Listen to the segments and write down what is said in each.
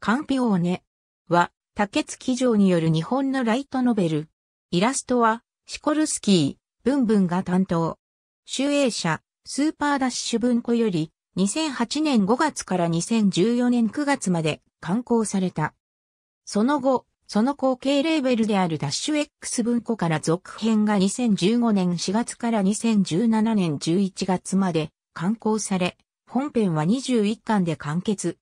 カンピオーネは、竹月城による日本のライトノベル。イラストは、シコルスキー、ブンブンが担当。集英社、スーパーダッシュ文庫より、2008年5月から2014年9月まで刊行された。その後、その後継レーベルであるダッシュ X 文庫から続編が2015年4月から2017年11月まで刊行され、本編は21巻で完結。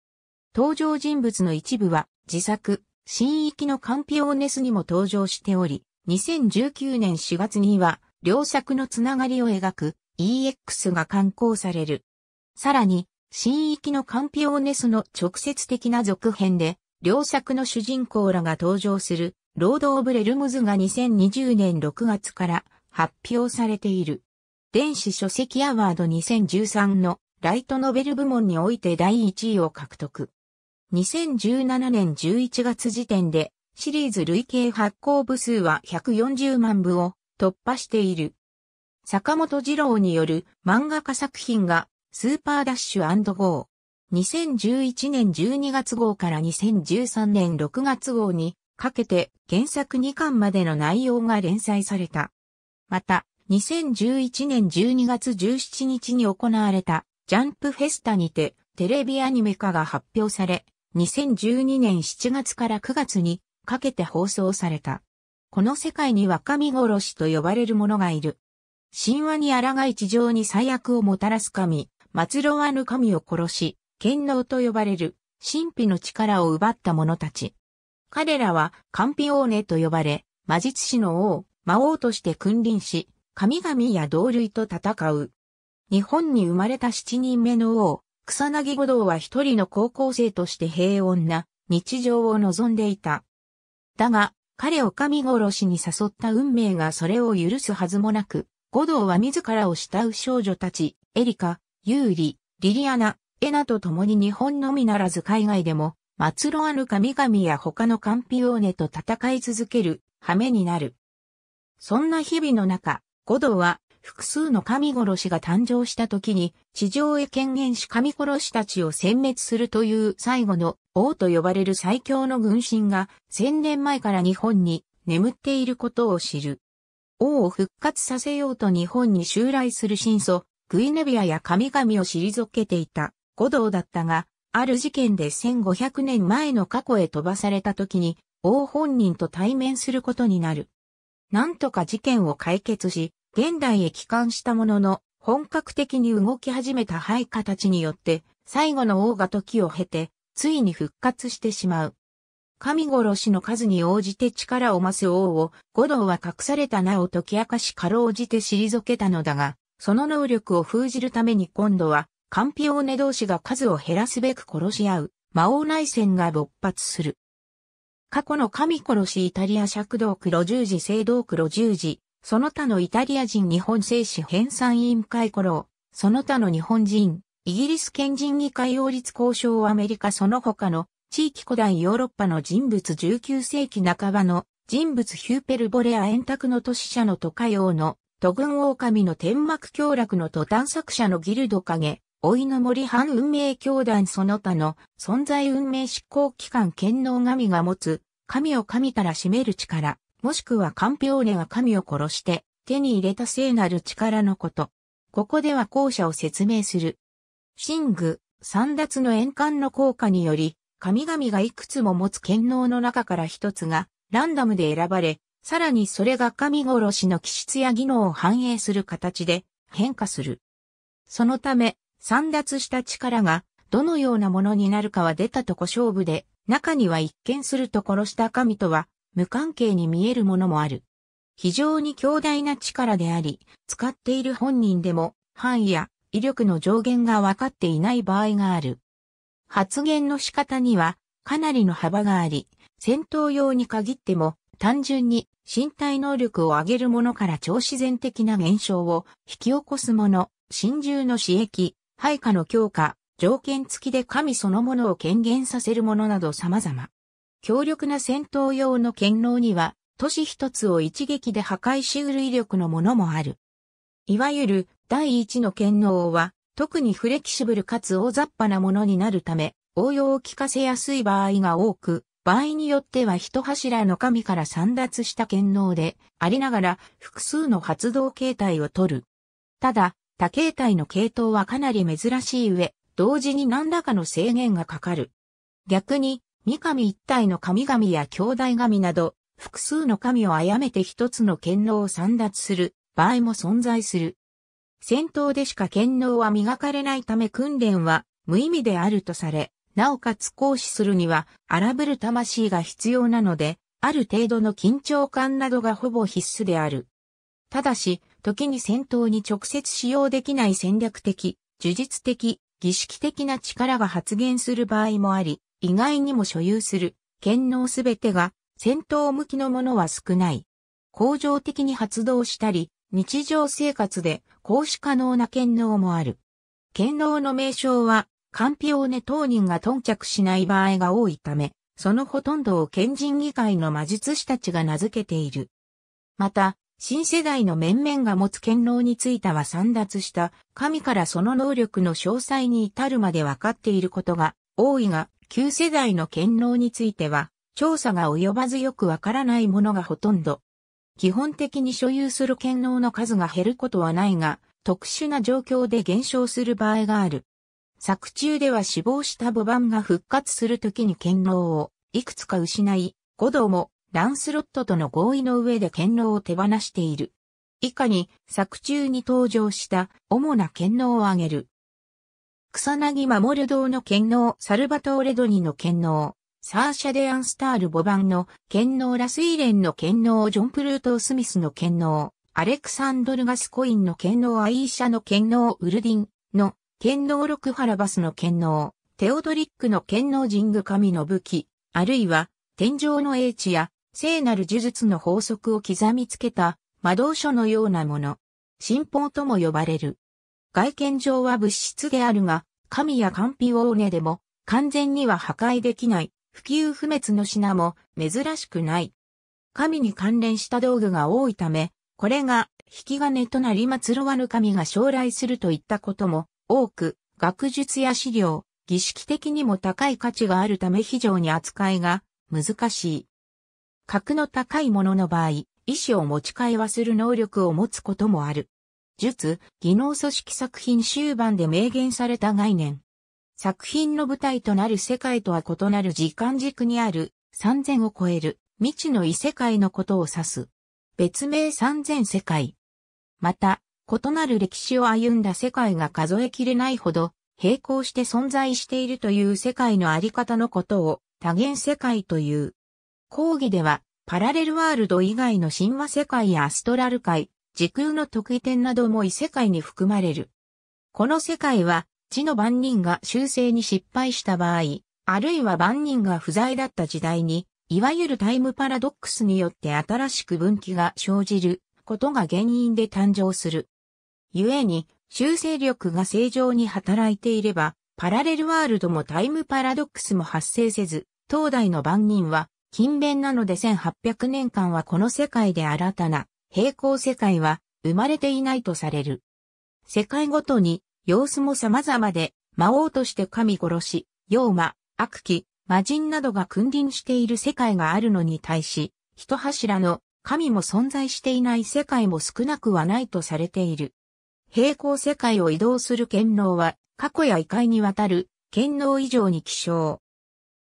登場人物の一部は自作、新域のカンピオーネスにも登場しており、2019年4月には両作のつながりを描く EX が刊行される。さらに、新域のカンピオーネスの直接的な続編で、両作の主人公らが登場する、ロード・オブ・レルムズが2020年6月から発表されている。電子書籍アワード2013のライトノベル部門において第1位を獲得。2017年11月時点でシリーズ累計発行部数は140万部を突破している。坂本二郎による漫画家作品がスーパーダッシュゴー。2011年12月号から2013年6月号にかけて原作2巻までの内容が連載された。また、2011年12月17日に行われたジャンプフェスタにてテレビアニメ化が発表され、2012年7月から9月にかけて放送された。この世界には神殺しと呼ばれる者がいる。神話に抗い地上に最悪をもたらす神、末路あぬ神を殺し、剣能と呼ばれる、神秘の力を奪った者たち。彼らは、カンピオーネと呼ばれ、魔術師の王、魔王として君臨し、神々や同類と戦う。日本に生まれた七人目の王、草薙五道は一人の高校生として平穏な日常を望んでいた。だが、彼を神殺しに誘った運命がそれを許すはずもなく、五道は自らを慕う少女たち、エリカ、ユーリ、リリアナ、エナと共に日本のみならず海外でも、末路ある神々や他のカンピオーネと戦い続ける、羽目になる。そんな日々の中、五道は複数の神殺しが誕生した時に、地上へ権限し神殺したちを殲滅するという最後の王と呼ばれる最強の軍神が、千年前から日本に眠っていることを知る。王を復活させようと日本に襲来する神祖、グイネビアや神々を退けていた五道だったが、ある事件で1500年前の過去へ飛ばされた時に、王本人と対面することになる。なんとか事件を解決し、現代へ帰還したものの、本格的に動き始めた配下たちによって、最後の王が時を経て、ついに復活してしまう。神殺しの数に応じて力を増す王を、五道は隠された名を解き明かしかろうじて退けたのだが、その能力を封じるために今度は、カンピオーネ同士が数を減らすべく殺し合う、魔王内戦が勃発する。過去の神殺しイタリア尺道黒十字聖道黒十字、その他のイタリア人日本製紙編纂委員会頃、その他の日本人、イギリス県人議会王立交渉アメリカその他の地域古代ヨーロッパの人物19世紀半ばの人物ヒューペルボレア円卓の都市社の都会王の都軍狼の天幕協楽の都探索者のギルド影、老いの森藩運命教団その他の存在運命執行機関権能神が持つ神を神から占める力。もしくはカンピオーネが神を殺して手に入れた聖なる力のこと。ここでは後者を説明する。神具、三奪の円環の効果により、神々がいくつも持つ権能の中から一つがランダムで選ばれ、さらにそれが神殺しの気質や技能を反映する形で変化する。そのため、三奪した力がどのようなものになるかは出たとこ勝負で、中には一見すると殺した神とは無関係に見えるものもある。非常に強大な力であり、使っている本人でも、範囲や威力の上限が分かっていない場合がある。発言の仕方には、かなりの幅があり、戦闘用に限っても、単純に身体能力を上げるものから超自然的な現象を引き起こすもの、真珠の刺激、配下の強化、条件付きで神そのものを権限させるものなど様々。強力な戦闘用の剣牢には、都市一つを一撃で破壊しうる威力のものもある。いわゆる第一の剣牢は、特にフレキシブルかつ大雑把なものになるため、応用を効かせやすい場合が多く、場合によっては一柱の神から散奪した権能でありながら複数の発動形態を取る。ただ、他形態の系統はかなり珍しい上、同時に何らかの制限がかかる。逆に、三神一体の神々や兄弟神など、複数の神を殺めて一つの剣能を散奪する場合も存在する。戦闘でしか剣能は磨かれないため訓練は無意味であるとされ、なおかつ行使するには荒ぶる魂が必要なので、ある程度の緊張感などがほぼ必須である。ただし、時に戦闘に直接使用できない戦略的、呪術的、儀式的な力が発現する場合もあり、意外にも所有する、剣能すべてが、戦闘向きのものは少ない。恒常的に発動したり、日常生活で行使可能な剣能もある。剣能の名称は、カンピオーネ当人が頓着しない場合が多いため、そのほとんどを賢人議会の魔術師たちが名付けている。また、新世代の面々が持つ権能については散脱した、神からその能力の詳細に至るまで分かっていることが多いが、旧世代の権能については、調査が及ばずよくわからないものがほとんど。基本的に所有する権能の数が減ることはないが、特殊な状況で減少する場合がある。作中では死亡した母番が復活するときに権能をいくつか失い、五度もランスロットとの合意の上で権能を手放している。以下に作中に登場した主な権能を挙げる。草薙守堂の剣能、サルバトーレドニの剣能、サーシャ・デ・アンスタール・ボバンの剣能、ラスイレンの剣能、ジョン・プルート・スミスの剣能、アレクサンドル・ガスコインの剣能、アイーシャの剣能、ウルディンの剣能、ロクハラバスの剣能、テオドリックの剣能神具神の武器、あるいは天井の英知や聖なる呪術の法則を刻みつけた魔導書のようなもの。神宝とも呼ばれる。外見上は物質であるが、神やカンピオーネでも完全には破壊できない不及不滅の品も珍しくない。神に関連した道具が多いため、これが引き金となり祀わぬ神が将来するといったことも多く、学術や資料、儀式的にも高い価値があるため非常に扱いが難しい。格の高いものの場合、意志を持ち替えはする能力を持つこともある。術、技能組織作品終盤で明言された概念。作品の舞台となる世界とは異なる時間軸にある3000を超える未知の異世界のことを指す。別名3000世界。また、異なる歴史を歩んだ世界が数えきれないほど並行して存在しているという世界のあり方のことを多元世界という。講義ではパラレルワールド以外の神話世界やアストラル界、時空の特異点なども異世界に含まれる。この世界は、地の万人が修正に失敗した場合、あるいは万人が不在だった時代に、いわゆるタイムパラドックスによって新しく分岐が生じることが原因で誕生する。故に、修正力が正常に働いていれば、パラレルワールドもタイムパラドックスも発生せず、当代の万人は勤勉なので1800年間はこの世界で新たな平行世界は生まれていないとされる。世界ごとに様子も様々で、魔王として神殺し、妖魔、悪鬼、魔人などが君臨している世界があるのに対し、一柱の神も存在していない世界も少なくはないとされている。平行世界を移動する剣能は、過去や異界にわたる剣能以上に希少。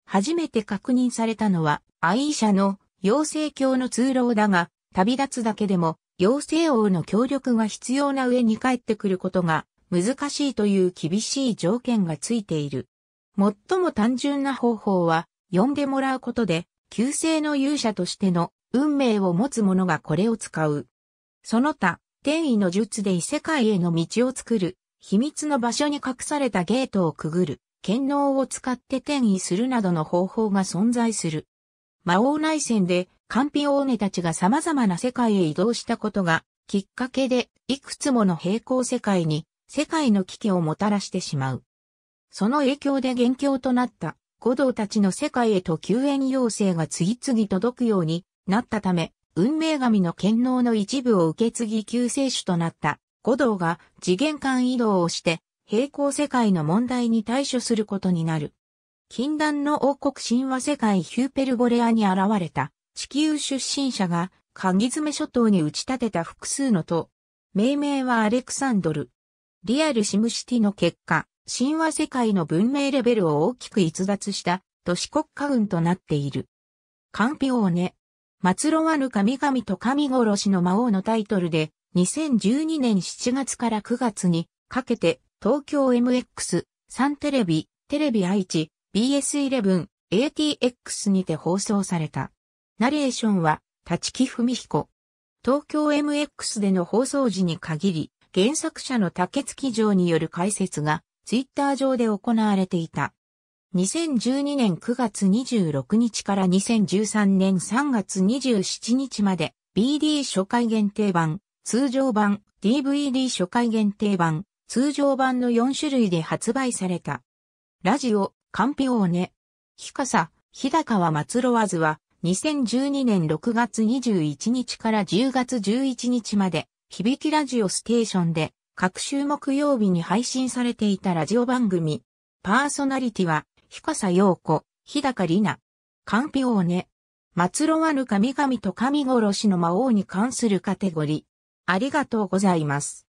初めて確認されたのは、アイーシャの妖精教の通路だが、旅立つだけでも、妖精王の協力が必要な上に帰ってくることが難しいという厳しい条件がついている。最も単純な方法は、呼んでもらうことで、旧姓の勇者としての運命を持つ者がこれを使う。その他、天意の術で異世界への道を作る、秘密の場所に隠されたゲートをくぐる、剣能を使って転移するなどの方法が存在する。魔王内戦でカンピオーネたちが様々な世界へ移動したことが、きっかけで、いくつもの平行世界に、世界の危機をもたらしてしまう。その影響で元凶となった、五道たちの世界へと救援要請が次々届くようになったため、運命神の権能の一部を受け継ぎ救世主となった五道が次元間移動をして平行世界の問題に対処することになる。禁断の王国神話世界ヒューペルボレアに現れた地球出身者が、鍵爪諸島に打ち立てた複数の都。命名はアレクサンドル。リアルシムシティの結果、神話世界の文明レベルを大きく逸脱した都市国家群となっている。カンピオーネ。末路わぬ神々と神殺しの魔王のタイトルで、2012年7月から9月にかけて、東京 MX、サンテレビ、テレビ愛知、BS11、ATX にて放送された。ナレーションは、立木文彦。東京 MX での放送時に限り、原作者の竹月城による解説が、ツイッター上で行われていた。2012年9月26日から2013年3月27日まで、BD 初回限定版、通常版、DVD 初回限定版、通常版の4種類で発売された。ラジオ、カンピオーネ。カサ、ヒ日高はまつろわずは、2012年6月21日から10月11日まで、響きラジオステーションで、各週木曜日に配信されていたラジオ番組。パーソナリティは、深さ陽子、日高里奈、カンピオーネ、末路ある神々と神殺しの魔王に関するカテゴリー。ありがとうございます。